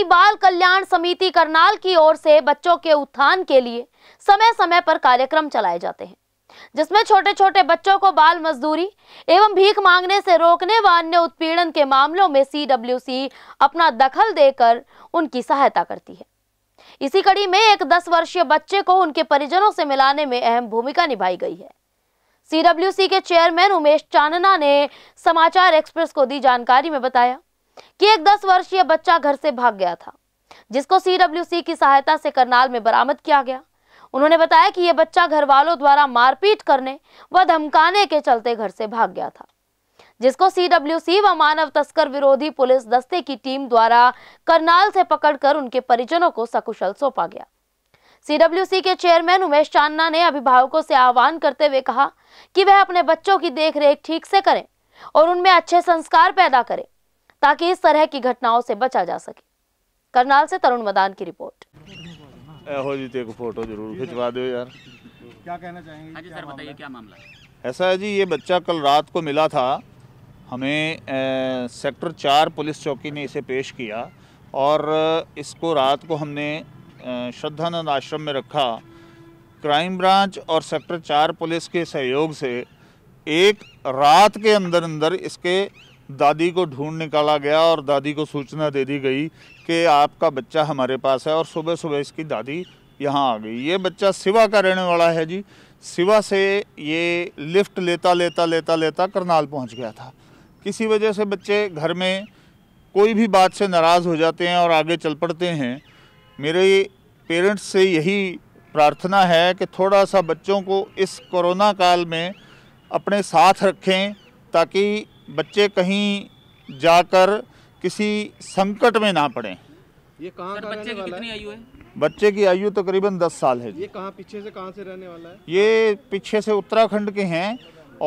यानी बाल कल्याण समिति करनाल की ओर से बच्चों के उत्थान के लिए समय समय पर कार्यक्रम चलाए जाते हैं जिसमें छोटे छोटे बच्चों को बाल मजदूरी एवं भीख मांगने से रोकने व अन्य उत्पीड़न के मामलों में सी अपना दखल देकर उनकी सहायता करती है इसी कड़ी में एक दस वर्षीय बच्चे को उनके परिजनों से मिलाने में अहम भूमिका निभाई गई है सी के चेयरमैन उमेश चानना ने समाचार एक्सप्रेस को दी जानकारी में बताया कि एक दस वर्षीय बच्चा घर से भाग गया था जिसको सीडब्ल्यूसी की सहायता से करनाल में बरामद किया गया उन्होंने बताया कि यह बच्चा घर वालों द्वारा मारपीट करने व धमकाने के चलते घर से भाग गया था जिसको सीडब्ल्यूसी व मानव तस्कर विरोधी पुलिस दस्ते की टीम द्वारा करनाल से पकड़कर उनके परिजनों को सकुशल सौंपा गया सीडब्ल्यूसी के चेयरमैन उमेश चांदना ने अभिभावकों से आह्वान करते हुए कहा कि वह अपने बच्चों की देखरेख ठीक से करें और उनमें अच्छे संस्कार पैदा करें ताकि इस तरह की घटनाओं से बचा जा सके करनाल से तरुण मदान की रिपोर्ट जी तेरे को फोटो जरूर खिंचवा दो यार क्या कहना चाहेंगे हाँ जी सर बताइए क्या मामला ऐसा है जी ये बच्चा कल रात को मिला था हमें ए, सेक्टर चार पुलिस चौकी ने इसे पेश किया और इसको रात को हमने श्रद्धानंद आश्रम में रखा क्राइम ब्रांच और सेक्टर चार पुलिस के सहयोग से एक रात के अंदर अंदर इसके दादी को ढूंढ निकाला गया और दादी को सूचना दे दी गई कि आपका बच्चा हमारे पास है और सुबह सुबह इसकी दादी यहाँ आ गई ये बच्चा सिवा का रहने वाला है जी सिवा से ये लिफ्ट लेता लेता लेता लेता करनाल पहुँच गया था किसी वजह से बच्चे घर में कोई भी बात से नाराज़ हो जाते हैं और आगे चल पड़ते हैं मेरे पेरेंट्स से यही प्रार्थना है कि थोड़ा सा बच्चों को इस कोरोना काल में अपने साथ रखें ताकि बच्चे कहीं जाकर किसी संकट में ना पड़े ये कहां सर बच्चे की कितनी आयु है बच्चे की आयु तकरीबन तो 10 साल है ये कहाँ पीछे से कहां से रहने वाला है ये पीछे से उत्तराखंड के हैं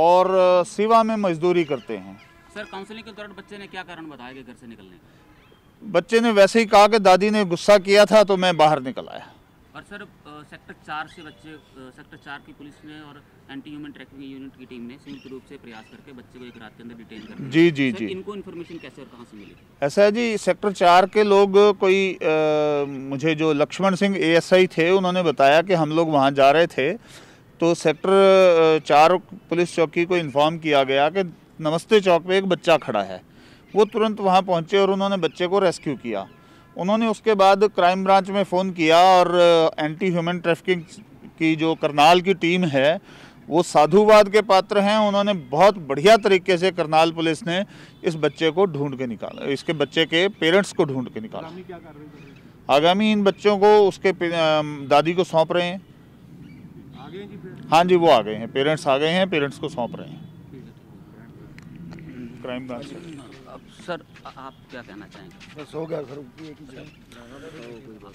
और सिवा में मजदूरी करते हैं सर काउंसलिंग के दौरान बच्चे ने क्या कारण बताया घर से निकलने का बच्चे ने वैसे ही कहा कि दादी ने गुस्सा किया था तो मैं बाहर निकल आया और सर सेक्टर चार से बच्चे सेक्टर चार की पुलिस ने और एंटी ह्यूमन ट्रैफिकिंग यूनिट की टीम ने संयुक्त रूप से प्रयास करके बच्चे को एक रात के अंदर डिटेन कर जी जी जी इनको इन्फॉर्मेशन कैसे और कहाँ से मिली ऐसा है जी सेक्टर चार के लोग कोई आ, मुझे जो लक्ष्मण सिंह ए थे उन्होंने बताया कि हम लोग वहाँ जा रहे थे तो सेक्टर चार पुलिस चौकी को इन्फॉर्म किया गया कि नमस्ते चौक पे एक बच्चा खड़ा है वो तुरंत वहाँ पहुँचे और उन्होंने बच्चे को रेस्क्यू किया उन्होंने उसके बाद क्राइम ब्रांच में फ़ोन किया और एंटी ह्यूमन ट्रैफिकिंग की जो करनाल की टीम है वो साधुवाद के पात्र हैं उन्होंने बहुत बढ़िया तरीके से करनाल पुलिस ने इस बच्चे को ढूंढ के निकाला इसके बच्चे के पेरेंट्स को ढूंढ के निकाला आगामी इन बच्चों को उसके दादी को सौंप रहे हैं हाँ जी वो आ गए हैं पेरेंट्स आ गए हैं पेरेंट्स को सौंप रहे हैं क्राइम ब्रांच सर आप क्या कहना चाहेंगे बस हो गया सर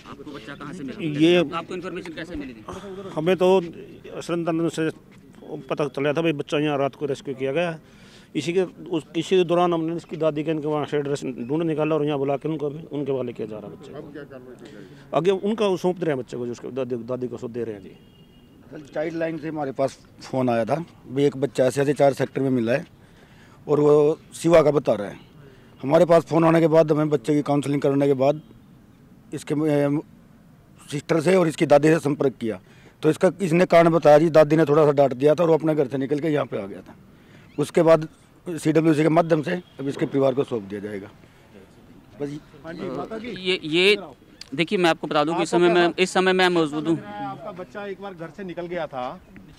आपको बच्चा कहाँ से मिला ये आपको इन्फॉर्मेशन कैसे मिली हमें तो श्रद्धानंद से पता चला था भाई बच्चा यहाँ रात को रेस्क्यू किया गया इसी के उस इसी के दौरान हमने इसकी दादी के इनके वहाँ से एड्रेस ढूंढ निकाला और यहाँ बुला के उनको भी उनके वाले किया जा रहा बच्चे आगे उनका सौंप रहे हैं बच्चे को जो उसके दादी दादी को सो दे रहे हैं जी सर चाइल्ड लाइन से हमारे पास फ़ोन आया था भी एक बच्चा ऐसे ऐसे चार सेक्टर में मिला है और वो सिवा का बता रहा है हमारे पास फ़ोन आने के बाद हमें बच्चे की काउंसलिंग करने के बाद इसके सिस्टर से और इसकी दादी से संपर्क किया तो इसका इसने कारण बताया जी दादी ने थोड़ा सा डांट दिया था और वो अपने घर से निकल के यहाँ पे आ गया था उसके बाद सी के माध्यम से अब इसके परिवार को सौंप दिया जाएगा बस हाँ ये ये देखिए मैं आपको बता दूँ कि इस समय मैं इस समय मैं मौजूद हूँ आपका बच्चा एक बार घर से निकल गया था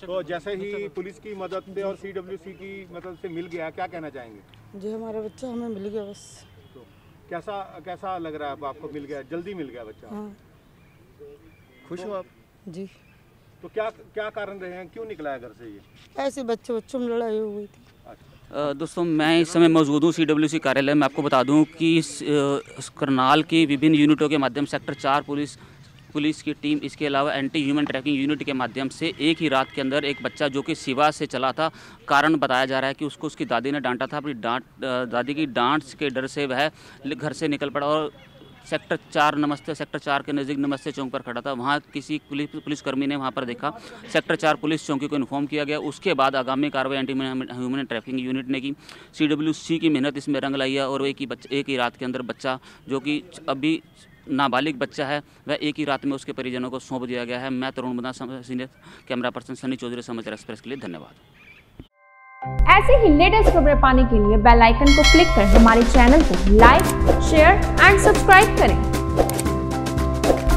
अच्छा तो जैसे ही अच्छा पुलिस की मदद से और सी की मदद से मिल गया क्या कहना चाहेंगे जी हमारा बच्चा हमें मिल गया बस तो कैसा कैसा लग रहा है अब आपको मिल गया जल्दी मिल गया बच्चा हाँ। खुश हो आप जी तो क्या क्या कारण रहे हैं क्यों निकला है घर से ये ऐसे बच्चे बच्चों में लड़ाई हो गई थी अच्छा। दोस्तों मैं इस समय मौजूद हूँ सी कार्यालय में आपको बता दूँ कि करनाल की विभिन्न यूनिटों के माध्यम सेक्टर चार पुलिस पुलिस की टीम इसके अलावा एंटी ह्यूमन ट्रैकिंग यूनिट के माध्यम से एक ही रात के अंदर एक बच्चा जो कि सिवा से चला था कारण बताया जा रहा है कि उसको उसकी दादी ने डांटा था अपनी डांट दादी की डांट के डर से वह घर से निकल पड़ा और सेक्टर चार नमस्ते सेक्टर चार के नज़दीक नमस्ते चौक पर खड़ा था वहाँ किसी पुलिस पुलिसकर्मी ने वहाँ पर देखा सेक्टर चार पुलिस चौकी को इन्फॉर्म किया गया उसके बाद आगामी कार्रवाई एंटी ह्यूमन ट्रैफिकिंग यूनिट ने की सी की मेहनत इसमें रंग लाई है और एक ही बच्चा एक ही रात के अंदर बच्चा जो कि अभी नाबालिग बच्चा है वह एक ही रात में उसके परिजनों को सौंप दिया गया है मैं तरुण बना senior camera person Sunny Chaudhary Samachar Express के लिए धन्यवाद ऐसे ही लेटेस्ट खबरें पाने के लिए बेल आइकन को क्लिक करें हमारे चैनल को लाइक शेयर एंड सब्सक्राइब करें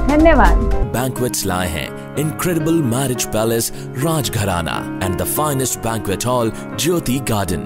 धन्यवाद Banquets लाए हैं incredible marriage palace Rajgharana and the finest banquet hall Jyoti garden